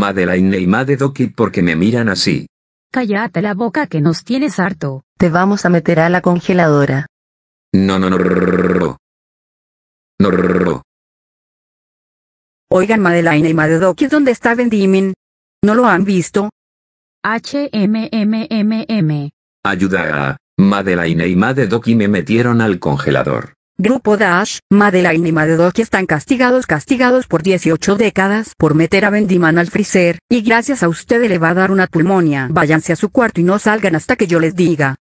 Madeline y Made Doki porque me miran así. Cállate la boca que nos tienes harto. Te vamos a meter a la congeladora. No, no, no. No. Oigan Madeline y doki ¿dónde está Vendimin? ¿No lo han visto? HMMMM. Ayuda. a, Madeline y doki me metieron al congelador. Grupo Dash, Madeline y que están castigados castigados por 18 décadas por meter a Vendiman al freezer, y gracias a usted le va a dar una pulmonia. Váyanse a su cuarto y no salgan hasta que yo les diga.